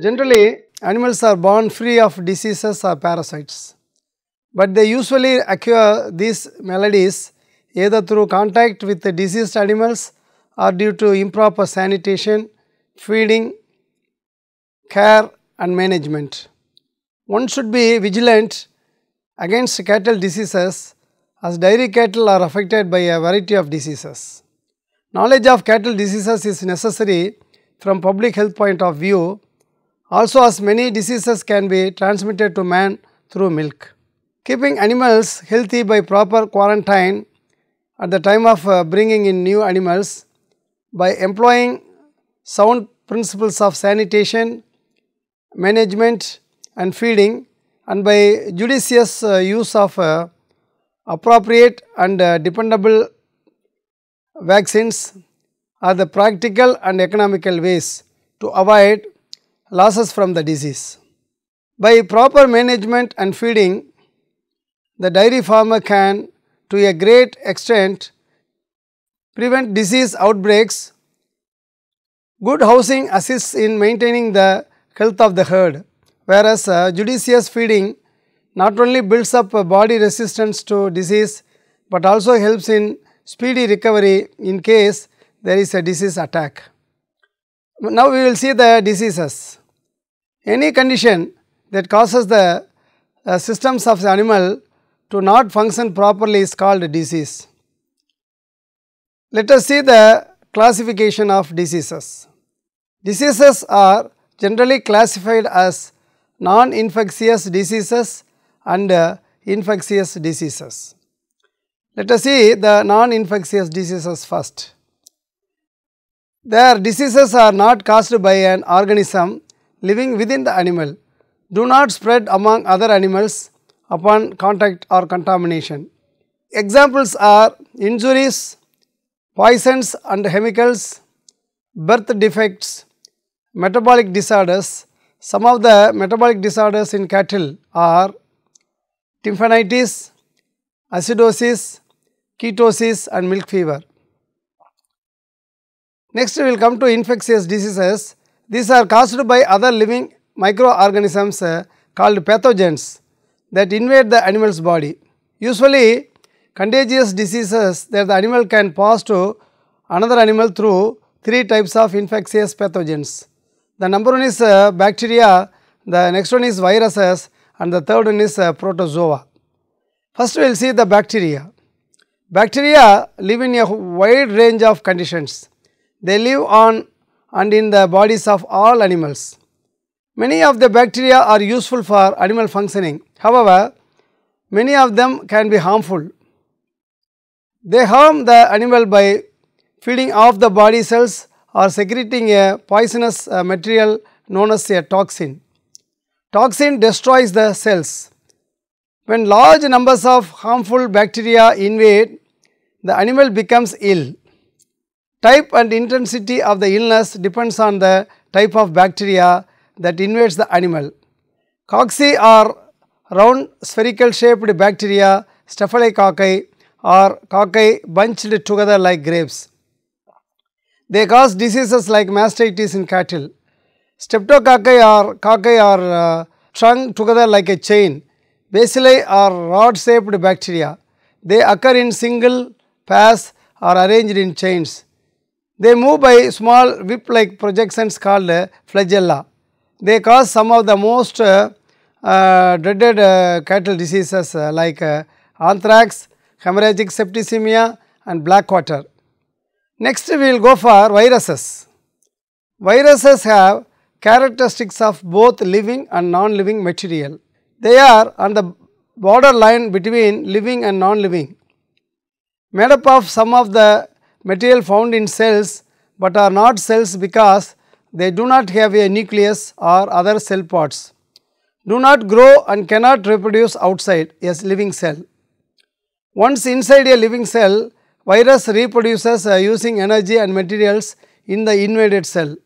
Generally, animals are born free of diseases or parasites, but they usually acquire these maladies either through contact with the diseased animals or due to improper sanitation, feeding, care and management. One should be vigilant against cattle diseases as dairy cattle are affected by a variety of diseases. Knowledge of cattle diseases is necessary from public health point of view also as many diseases can be transmitted to man through milk. Keeping animals healthy by proper quarantine at the time of uh, bringing in new animals by employing sound principles of sanitation, management and feeding and by judicious uh, use of uh, appropriate and dependable vaccines are the practical and economical ways to avoid losses from the disease. By proper management and feeding, the dairy farmer can to a great extent prevent disease outbreaks. Good housing assists in maintaining the health of the herd, whereas uh, judicious feeding not only builds up uh, body resistance to disease but also helps in speedy recovery in case there is a disease attack. Now we will see the diseases. Any condition that causes the uh, systems of the animal to not function properly is called disease. Let us see the classification of diseases. Diseases are generally classified as non-infectious diseases and uh, infectious diseases. Let us see the non-infectious diseases first. Their diseases are not caused by an organism living within the animal, do not spread among other animals upon contact or contamination. Examples are injuries, poisons and chemicals, birth defects, metabolic disorders. Some of the metabolic disorders in cattle are tympanitis, acidosis, ketosis and milk fever. Next we will come to infectious diseases. These are caused by other living microorganisms uh, called pathogens that invade the animal's body. Usually contagious diseases that the animal can pass to another animal through three types of infectious pathogens. The number one is uh, bacteria, the next one is viruses and the third one is uh, protozoa. First we will see the bacteria. Bacteria live in a wide range of conditions. They live on and in the bodies of all animals. Many of the bacteria are useful for animal functioning. However, many of them can be harmful. They harm the animal by feeding off the body cells or secreting a poisonous uh, material known as a toxin. Toxin destroys the cells. When large numbers of harmful bacteria invade, the animal becomes ill. Type and intensity of the illness depends on the type of bacteria that invades the animal. Cocci are round spherical shaped bacteria, staphylococci or cocci bunched together like grapes. They cause diseases like mastitis in cattle. Streptococci are cocci are uh, strung together like a chain. Bacilli are rod shaped bacteria. They occur in single pairs or arranged in chains. They move by small whip-like projections called flagella. They cause some of the most uh, uh, dreaded uh, cattle diseases uh, like uh, anthrax, hemorrhagic septicemia and black water. Next we will go for viruses. Viruses have characteristics of both living and non-living material. They are on the borderline between living and non-living. Made up of some of the material found in cells but are not cells because they do not have a nucleus or other cell parts. Do not grow and cannot reproduce outside a living cell. Once inside a living cell, virus reproduces uh, using energy and materials in the invaded cell.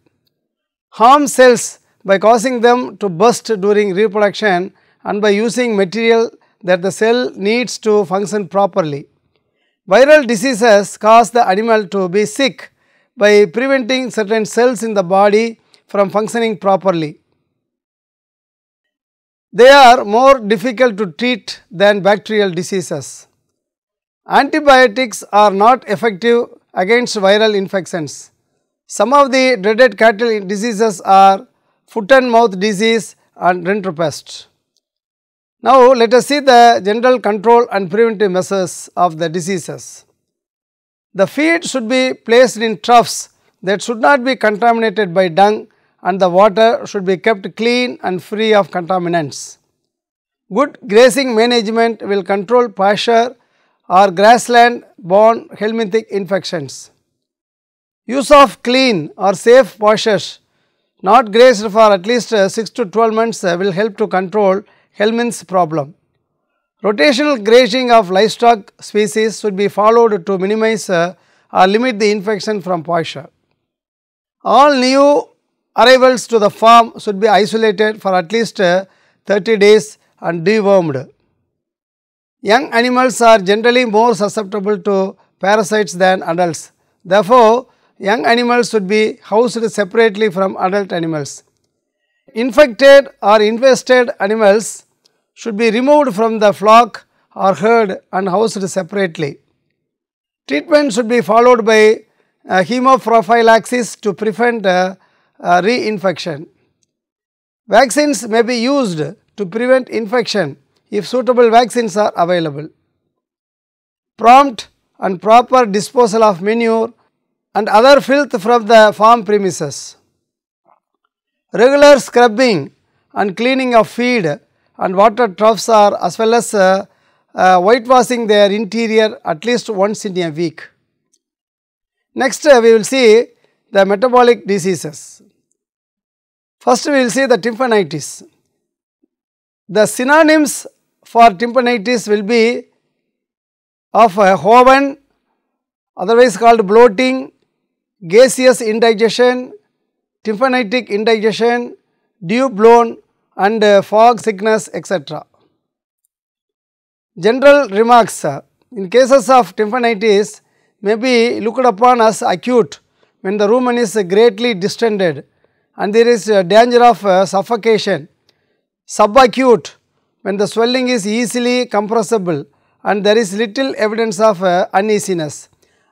Harm cells by causing them to burst during reproduction and by using material that the cell needs to function properly. Viral diseases cause the animal to be sick by preventing certain cells in the body from functioning properly. They are more difficult to treat than bacterial diseases. Antibiotics are not effective against viral infections. Some of the dreaded cattle diseases are foot and mouth disease and rinderpest. Now, let us see the general control and preventive measures of the diseases. The feed should be placed in troughs that should not be contaminated by dung and the water should be kept clean and free of contaminants. Good grazing management will control pasture or grassland borne helminthic infections. Use of clean or safe pastures not grazed for at least 6 to 12 months uh, will help to control Hellman's problem. Rotational grazing of livestock species should be followed to minimize uh, or limit the infection from posture. All new arrivals to the farm should be isolated for at least uh, 30 days and dewormed. Young animals are generally more susceptible to parasites than adults. Therefore, young animals should be housed separately from adult animals infected or infested animals should be removed from the flock or herd and housed separately. Treatment should be followed by uh, hemoprophylaxis to prevent uh, uh, reinfection. Vaccines may be used to prevent infection if suitable vaccines are available. Prompt and proper disposal of manure and other filth from the farm premises. Regular scrubbing and cleaning of feed and water troughs are as well as uh, uh, whitewashing their interior at least once in a week. Next uh, we will see the metabolic diseases. First we will see the tympanitis. The synonyms for tympanitis will be of a uh, hoven, otherwise called bloating, gaseous indigestion, tympanitic indigestion, dew blown and uh, fog sickness etc. General remarks in cases of tympanitis may be looked upon as acute when the rumen is greatly distended and there is uh, danger of uh, suffocation. Subacute when the swelling is easily compressible and there is little evidence of uneasiness.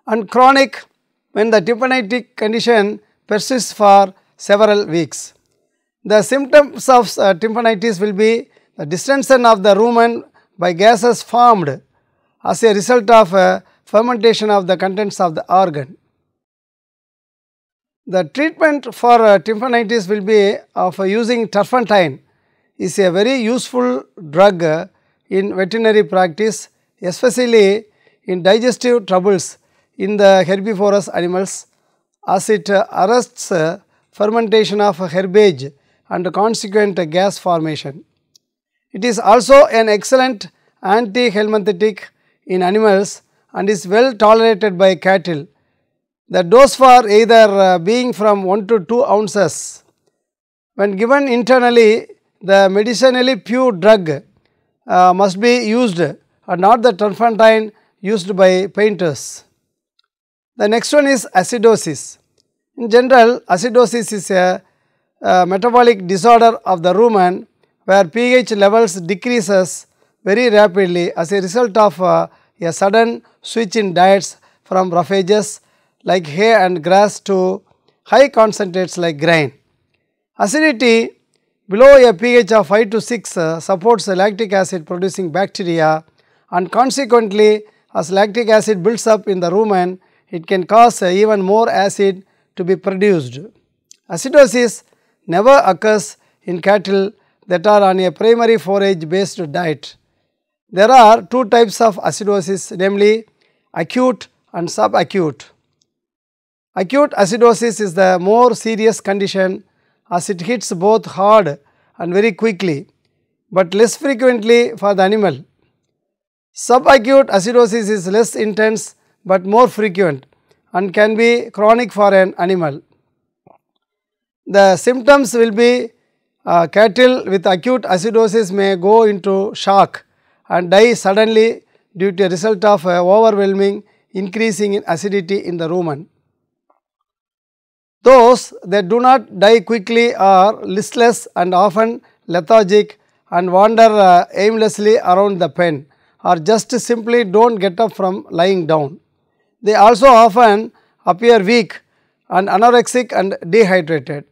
And chronic when the tympanitic condition persists for several weeks. The symptoms of uh, tympanitis will be the distension of the rumen by gases formed as a result of uh, fermentation of the contents of the organ. The treatment for uh, tympanitis will be of uh, using turpentine is a very useful drug uh, in veterinary practice especially in digestive troubles in the herbivorous animals as it uh, arrests uh, fermentation of herbage and consequent gas formation. It is also an excellent anti helminthic in animals and is well tolerated by cattle. The dose for either uh, being from 1 to 2 ounces. When given internally, the medicinally pure drug uh, must be used and not the turpentine used by painters. The next one is acidosis. In general, acidosis is a metabolic disorder of the rumen where pH levels decreases very rapidly as a result of uh, a sudden switch in diets from roughages like hay and grass to high concentrates like grain. Acidity below a pH of 5 to 6 uh, supports lactic acid producing bacteria and consequently as lactic acid builds up in the rumen, it can cause uh, even more acid to be produced. Acidosis never occurs in cattle that are on a primary forage based diet. There are two types of acidosis namely acute and subacute. Acute acidosis is the more serious condition as it hits both hard and very quickly but less frequently for the animal. Subacute acidosis is less intense but more frequent and can be chronic for an animal. The symptoms will be uh, cattle with acute acidosis may go into shock and die suddenly due to a result of uh, overwhelming increasing in acidity in the rumen. Those that do not die quickly are listless and often lethargic and wander uh, aimlessly around the pen or just simply do not get up from lying down they also often appear weak and anorexic and dehydrated.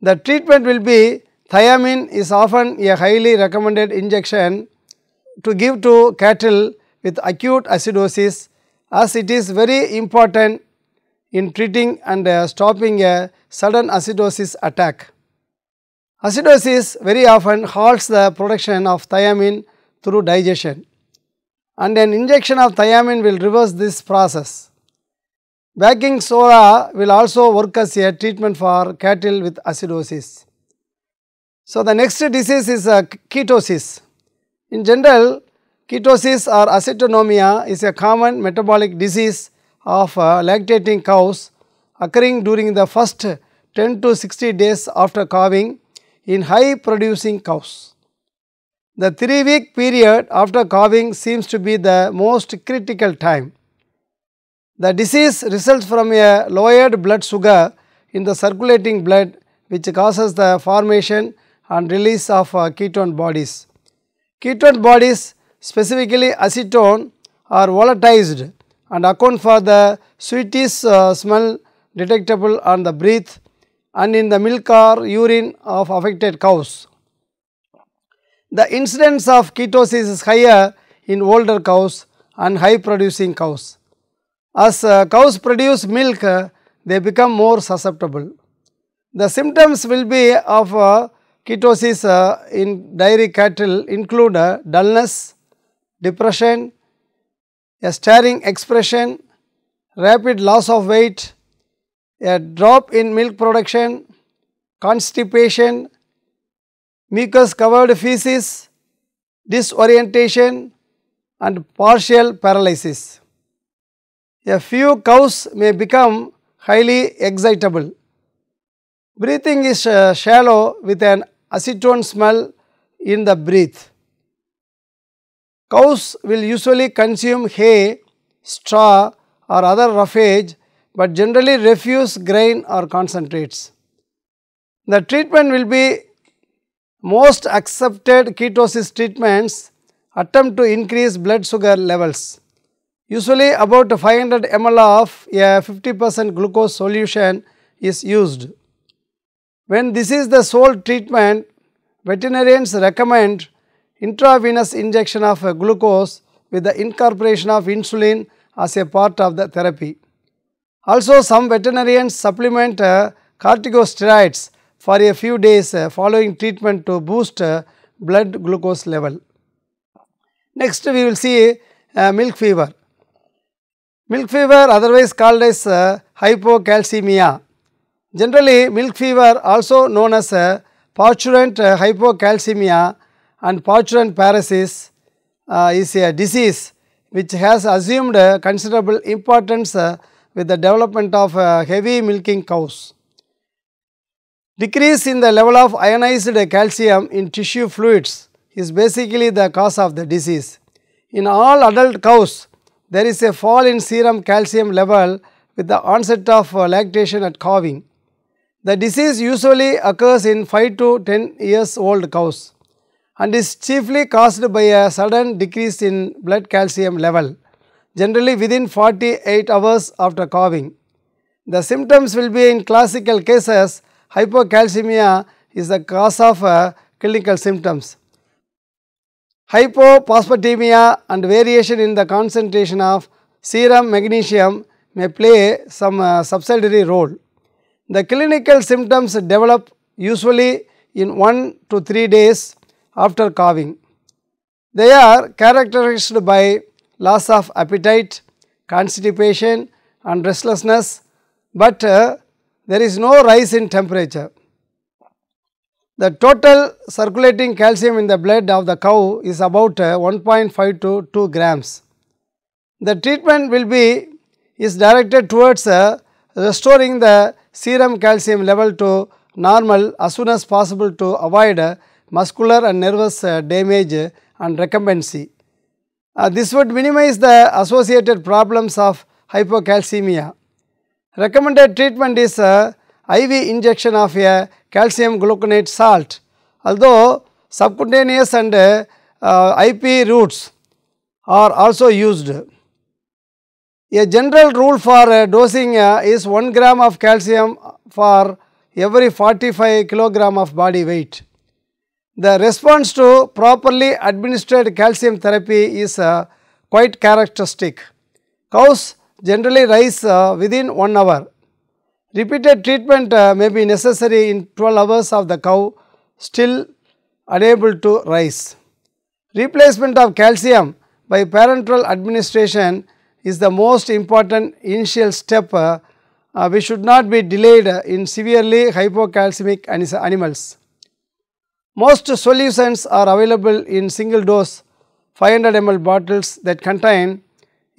The treatment will be thiamine is often a highly recommended injection to give to cattle with acute acidosis as it is very important in treating and uh, stopping a sudden acidosis attack. Acidosis very often halts the production of thiamine through digestion and an injection of thiamine will reverse this process. Baking soda will also work as a treatment for cattle with acidosis. So, the next disease is uh, ketosis. In general, ketosis or acetonomia is a common metabolic disease of uh, lactating cows occurring during the first 10 to 60 days after calving in high producing cows. The 3 week period after calving seems to be the most critical time. The disease results from a lowered blood sugar in the circulating blood which causes the formation and release of uh, ketone bodies. Ketone bodies specifically acetone are volatilized and account for the sweetish uh, smell detectable on the breath and in the milk or urine of affected cows. The incidence of ketosis is higher in older cows and high producing cows. As uh, cows produce milk, uh, they become more susceptible. The symptoms will be of uh, ketosis uh, in dairy cattle include uh, dullness, depression, a staring expression, rapid loss of weight, a drop in milk production, constipation, mucus covered feces, disorientation and partial paralysis. A few cows may become highly excitable. Breathing is uh, shallow with an acetone smell in the breath. Cows will usually consume hay, straw or other roughage but generally refuse grain or concentrates. The treatment will be most accepted ketosis treatments attempt to increase blood sugar levels. Usually about 500 ml of a 50% glucose solution is used. When this is the sole treatment, veterinarians recommend intravenous injection of glucose with the incorporation of insulin as a part of the therapy. Also, some veterinarians supplement uh, corticosteroids for a few days uh, following treatment to boost uh, blood glucose level. Next we will see uh, milk fever. Milk fever otherwise called as hypocalcemia. Generally milk fever also known as purulent hypocalcemia and purulent paresis is a disease which has assumed considerable importance with the development of heavy milking cows. Decrease in the level of ionized calcium in tissue fluids is basically the cause of the disease. In all adult cows, there is a fall in serum calcium level with the onset of uh, lactation at calving. The disease usually occurs in 5 to 10 years old cows and is chiefly caused by a sudden decrease in blood calcium level, generally within 48 hours after calving. The symptoms will be in classical cases hypocalcemia is the cause of uh, clinical symptoms. Hypophosphatemia and variation in the concentration of serum magnesium may play some uh, subsidiary role. The clinical symptoms develop usually in 1 to 3 days after calving. They are characterized by loss of appetite, constipation and restlessness but uh, there is no rise in temperature. The total circulating calcium in the blood of the cow is about uh, 1.5 to 2 grams. The treatment will be is directed towards uh, restoring the serum calcium level to normal as soon as possible to avoid uh, muscular and nervous damage and recumbency. Uh, this would minimize the associated problems of hypocalcemia. Recommended treatment is uh, IV injection of a calcium gluconate salt. Although subcutaneous and uh, uh, IP routes are also used. A general rule for dosing is 1 gram of calcium for every 45 kilogram of body weight. The response to properly administered calcium therapy is quite characteristic. Cows generally rise uh, within 1 hour. Repeated treatment uh, may be necessary in 12 hours of the cow still unable to rise. Replacement of calcium by parenteral administration is the most important initial step. Uh, uh, we should not be delayed in severely hypocalcemic animals. Most solutions are available in single dose 500 ml bottles that contain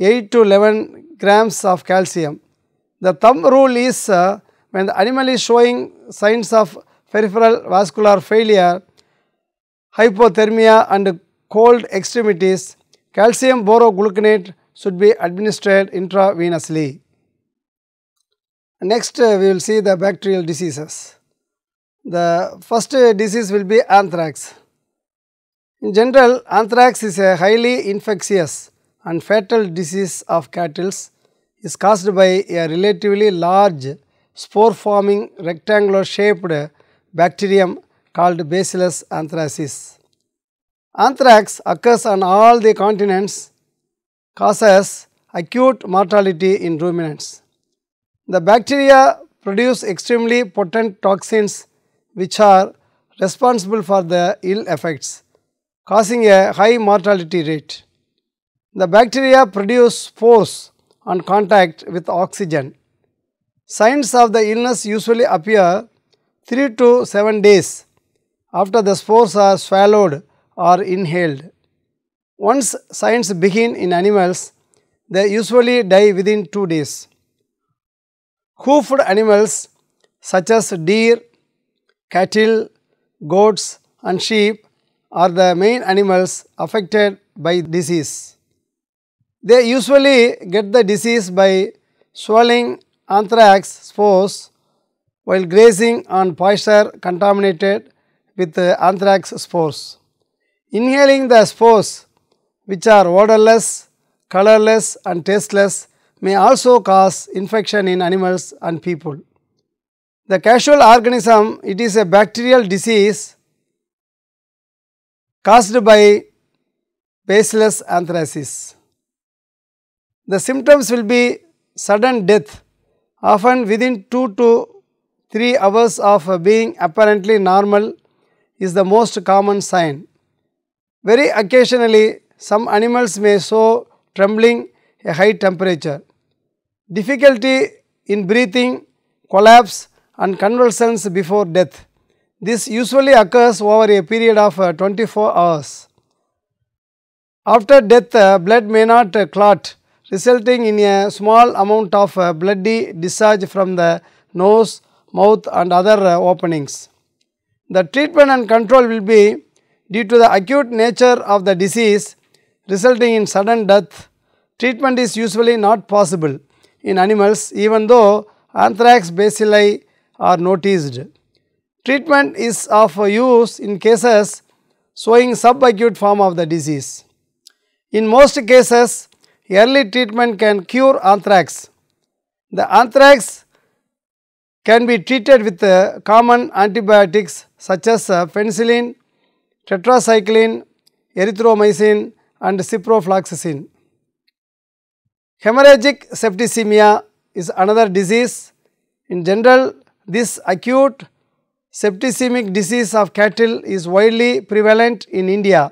8 to 11 grams of calcium. The thumb rule is uh, when the animal is showing signs of peripheral vascular failure, hypothermia and cold extremities, calcium borogluconate should be administered intravenously. Next uh, we will see the bacterial diseases. The first uh, disease will be anthrax. In general, anthrax is a uh, highly infectious and fatal disease of cattle is caused by a relatively large spore forming rectangular shaped bacterium called Bacillus anthracis. Anthrax occurs on all the continents, causes acute mortality in ruminants. The bacteria produce extremely potent toxins which are responsible for the ill effects, causing a high mortality rate. The bacteria produce spores on contact with oxygen. Signs of the illness usually appear 3 to 7 days after the spores are swallowed or inhaled. Once signs begin in animals, they usually die within 2 days. Hoofed animals such as deer, cattle, goats and sheep are the main animals affected by disease. They usually get the disease by swallowing anthrax spores while grazing on pasture contaminated with uh, anthrax spores. Inhaling the spores which are odorless, colorless and tasteless may also cause infection in animals and people. The casual organism, it is a bacterial disease caused by baseless anthracis. The symptoms will be sudden death often within 2 to 3 hours of being apparently normal is the most common sign. Very occasionally some animals may show trembling a high temperature. Difficulty in breathing, collapse and convulsions before death. This usually occurs over a period of uh, 24 hours. After death, uh, blood may not uh, clot resulting in a small amount of uh, bloody discharge from the nose, mouth and other uh, openings. The treatment and control will be due to the acute nature of the disease resulting in sudden death, treatment is usually not possible in animals even though anthrax bacilli are noticed. Treatment is of use in cases showing subacute form of the disease. In most cases, early treatment can cure anthrax. The anthrax can be treated with uh, common antibiotics such as uh, penicillin, tetracycline, erythromycin and ciprofloxacin. Hemorrhagic septicemia is another disease. In general, this acute septicemic disease of cattle is widely prevalent in India.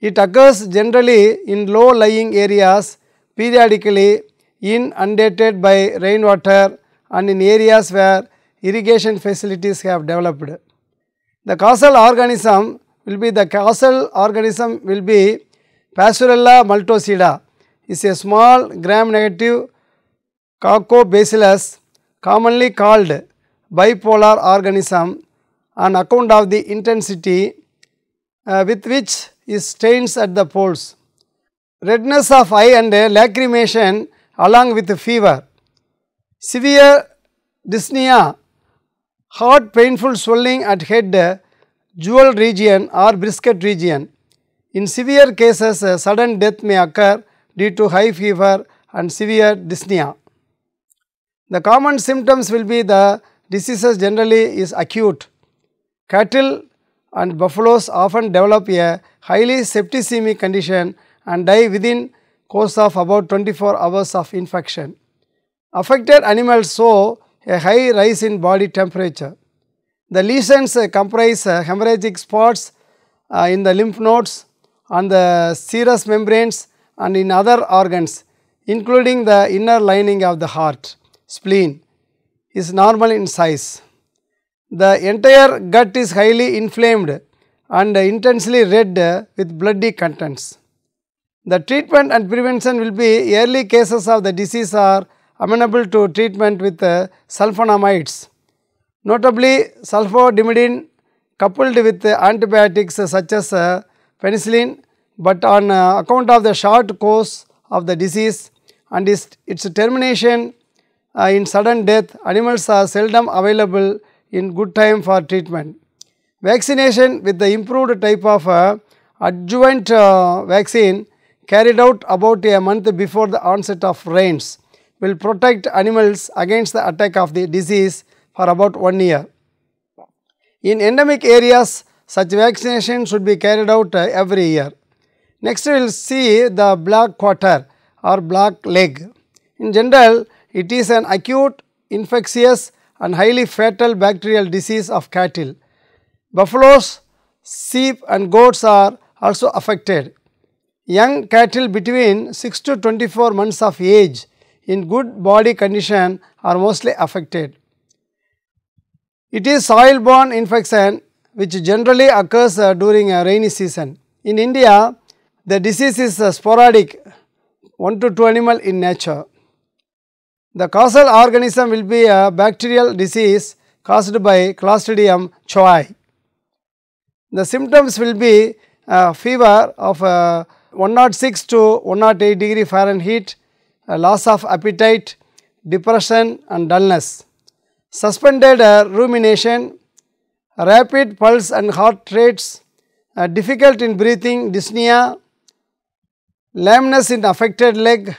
It occurs generally in low-lying areas periodically inundated by rainwater and in areas where irrigation facilities have developed. The causal organism will be the causal organism will be Pastorella maltosida is a small gram-negative coccobacillus commonly called bipolar organism on account of the intensity uh, with which is stains at the poles. Redness of eye and lacrimation along with fever. Severe dyspnea, hot painful swelling at head, jewel region or brisket region. In severe cases, sudden death may occur due to high fever and severe dyspnea. The common symptoms will be the diseases generally is acute. Cattle and buffaloes often develop a highly septicemic condition and die within course of about 24 hours of infection. Affected animals show a high rise in body temperature. The lesions comprise hemorrhagic spots uh, in the lymph nodes, on the serous membranes and in other organs including the inner lining of the heart, spleen is normal in size the entire gut is highly inflamed and intensely red with bloody contents. The treatment and prevention will be early cases of the disease are amenable to treatment with uh, sulfonamides. Notably, sulfodimidine coupled with antibiotics such as uh, penicillin but on uh, account of the short course of the disease and its, its termination in sudden death, animals are seldom available in good time for treatment. Vaccination with the improved type of uh, adjuvant uh, vaccine carried out about a month before the onset of rains will protect animals against the attack of the disease for about one year. In endemic areas, such vaccination should be carried out uh, every year. Next we will see the black quarter or black leg. In general, it is an acute infectious and highly fatal bacterial disease of cattle. Buffaloes, sheep and goats are also affected. Young cattle between 6 to 24 months of age in good body condition are mostly affected. It is soil-borne infection which generally occurs uh, during a rainy season. In India, the disease is uh, sporadic, 1 to 2 animal in nature. The causal organism will be a bacterial disease caused by Clostridium choi. The symptoms will be uh, fever of 1.6 uh, 106 to 108 degree Fahrenheit, uh, loss of appetite, depression and dullness, suspended uh, rumination, rapid pulse and heart rates, difficult in breathing, dyspnea, lameness in affected leg,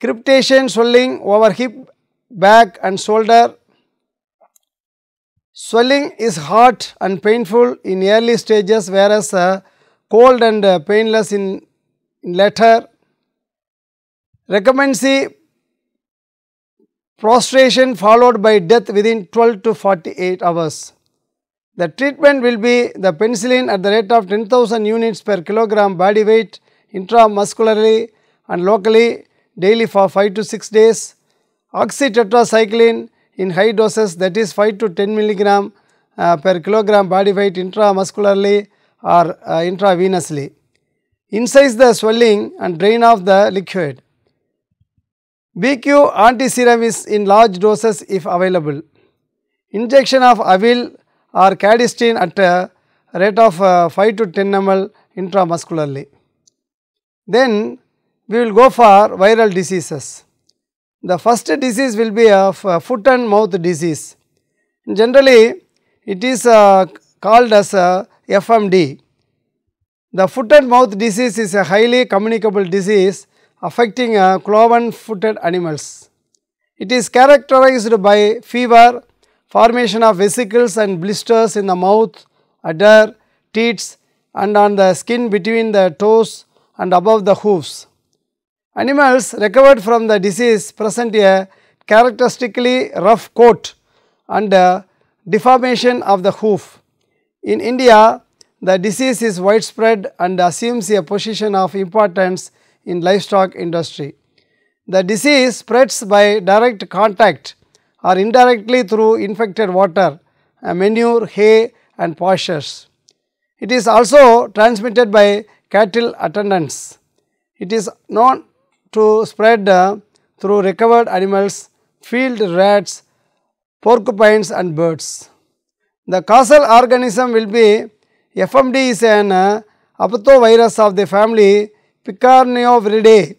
Cryptation swelling over hip, back and shoulder. Swelling is hot and painful in early stages whereas uh, cold and uh, painless in, in later. Recumbency prostration followed by death within 12 to 48 hours. The treatment will be the penicillin at the rate of 10,000 units per kilogram body weight intramuscularly and locally daily for 5 to 6 days. Oxytetracycline in high doses that is 5 to 10 milligram uh, per kilogram body weight intramuscularly or uh, intravenously. Incise the swelling and drain off the liquid. BQ anti-serum is in large doses if available. Injection of avil or cadistine at a rate of uh, 5 to 10 ml intramuscularly. Then we will go for viral diseases. The first disease will be of uh, foot and mouth disease. Generally, it is uh, called as uh, FMD. The foot and mouth disease is a highly communicable disease affecting uh, cloven-footed animals. It is characterized by fever, formation of vesicles and blisters in the mouth, udder, teats and on the skin between the toes and above the hooves. Animals recovered from the disease present a characteristically rough coat and deformation of the hoof. In India, the disease is widespread and assumes a position of importance in livestock industry. The disease spreads by direct contact or indirectly through infected water, manure, hay and pastures. It is also transmitted by cattle attendants. It is known to spread through recovered animals, field rats, porcupines and birds. The causal organism will be FMD is an uh, apathovirus of the family Picornioviridae.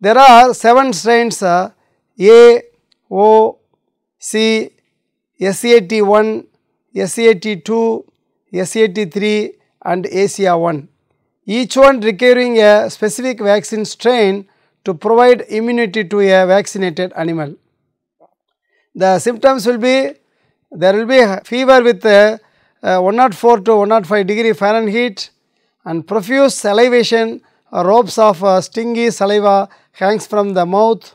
There are 7 strains uh, A, O, C, SAT1, SAT2, SAT3 and ACA1 each one requiring a specific vaccine strain to provide immunity to a vaccinated animal. The symptoms will be, there will be fever with uh, uh 104 to 105 degree Fahrenheit and profuse salivation uh, ropes of uh, stingy saliva hangs from the mouth.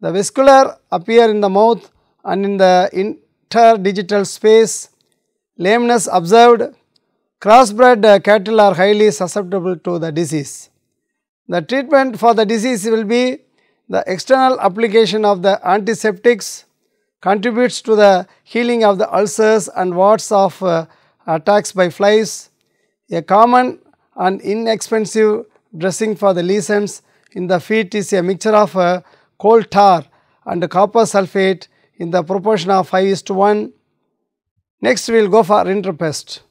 The vascular appear in the mouth and in the interdigital space. Lameness observed Crossbred uh, cattle are highly susceptible to the disease. The treatment for the disease will be the external application of the antiseptics contributes to the healing of the ulcers and warts of uh, attacks by flies. A common and inexpensive dressing for the lesions in the feet is a mixture of uh, coal tar and copper sulphate in the proportion of 5 is to 1. Next we will go for interpest.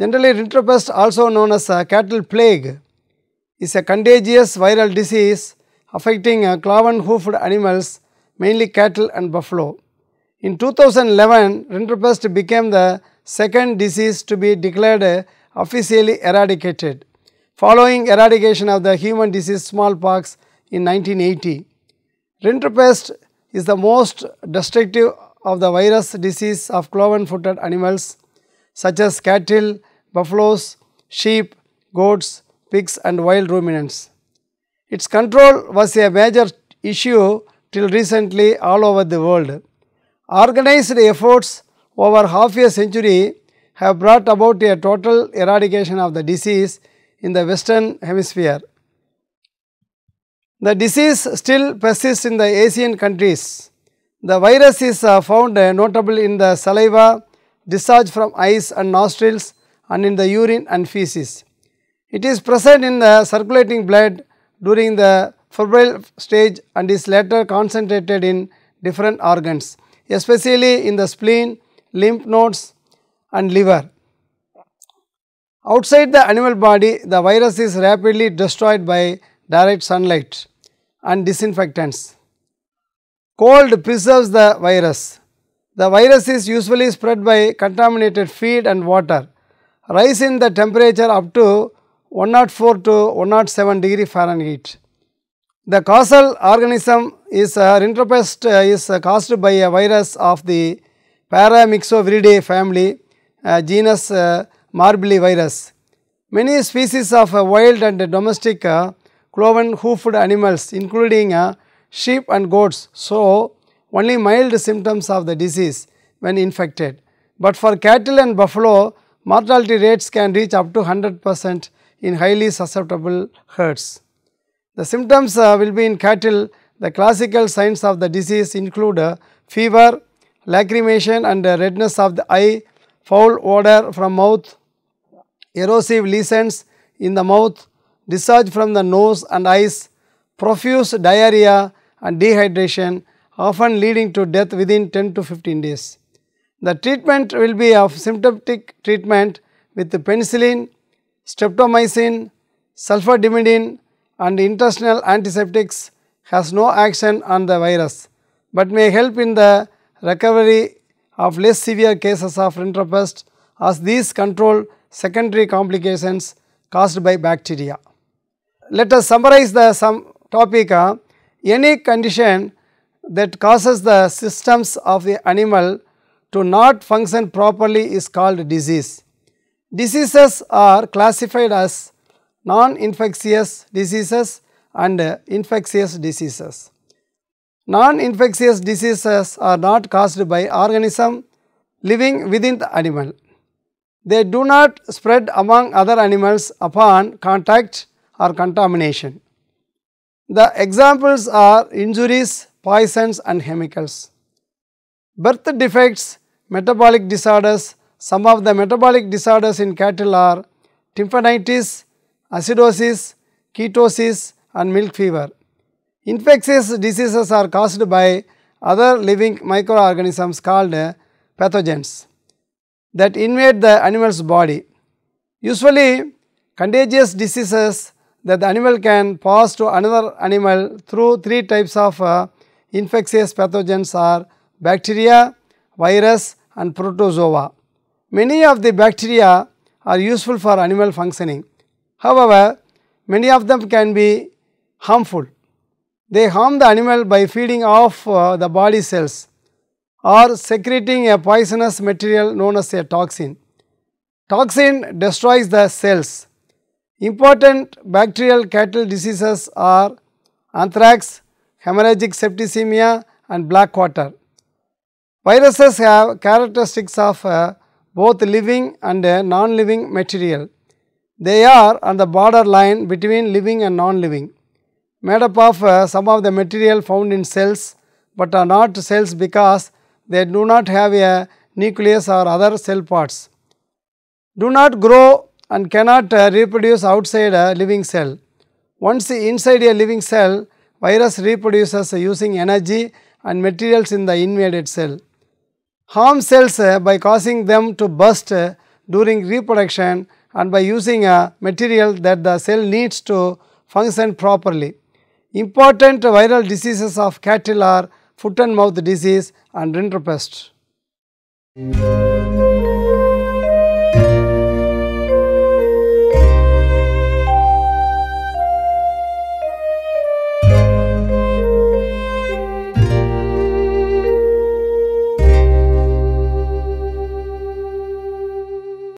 Generally, rinderpest also known as cattle plague is a contagious viral disease affecting uh, cloven-hoofed animals, mainly cattle and buffalo. In 2011, rinderpest became the second disease to be declared uh, officially eradicated, following eradication of the human disease smallpox in 1980. Rinderpest is the most destructive of the virus disease of cloven-footed animals such as cattle, buffaloes, sheep, goats, pigs and wild ruminants. Its control was a major issue till recently all over the world. Organized efforts over half a century have brought about a total eradication of the disease in the western hemisphere. The disease still persists in the Asian countries. The virus is uh, found uh, notable in the saliva, discharge from eyes and nostrils and in the urine and feces. It is present in the circulating blood during the febrile stage and is later concentrated in different organs, especially in the spleen, lymph nodes and liver. Outside the animal body, the virus is rapidly destroyed by direct sunlight and disinfectants. Cold preserves the virus. The virus is usually spread by contaminated feed and water. Rise in the temperature up to 104 to 107 degree Fahrenheit. The causal organism is uh, rinderpest uh, is uh, caused by a virus of the Paramyxoviridae family, uh, genus uh, marbly virus. Many species of uh, wild and domestic uh, cloven hoofed animals including uh, sheep and goats. So, only mild symptoms of the disease when infected. But for cattle and buffalo, mortality rates can reach up to 100 percent in highly susceptible herds. The symptoms uh, will be in cattle, the classical signs of the disease include uh, fever, lacrimation and uh, redness of the eye, foul odor from mouth, erosive lesions in the mouth, discharge from the nose and eyes, profuse diarrhea and dehydration often leading to death within 10 to 15 days. The treatment will be of symptomatic treatment with penicillin, streptomycin, sulfadimidine and intestinal antiseptics has no action on the virus but may help in the recovery of less severe cases of rinderpest as these control secondary complications caused by bacteria. Let us summarize the some topic. Uh, any condition that causes the systems of the animal to not function properly is called disease. Diseases are classified as non-infectious diseases and infectious diseases. Non-infectious diseases are not caused by organism living within the animal. They do not spread among other animals upon contact or contamination. The examples are injuries poisons and chemicals. Birth defects, metabolic disorders, some of the metabolic disorders in cattle are tympanitis, acidosis, ketosis and milk fever. Infectious diseases are caused by other living microorganisms called pathogens that invade the animal's body. Usually, contagious diseases that the animal can pass to another animal through three types of uh, Infectious pathogens are bacteria, virus and protozoa. Many of the bacteria are useful for animal functioning. However, many of them can be harmful. They harm the animal by feeding off uh, the body cells or secreting a poisonous material known as a toxin. Toxin destroys the cells. Important bacterial cattle diseases are anthrax, hemorrhagic septicemia and black water. Viruses have characteristics of uh, both living and uh, non-living material. They are on the borderline between living and non-living, made up of uh, some of the material found in cells but are not cells because they do not have a nucleus or other cell parts. Do not grow and cannot uh, reproduce outside a living cell. Once inside a living cell, Virus reproduces using energy and materials in the invaded cell. Harm cells uh, by causing them to burst uh, during reproduction and by using a material that the cell needs to function properly. Important viral diseases of cattle are foot and mouth disease and rinderpest.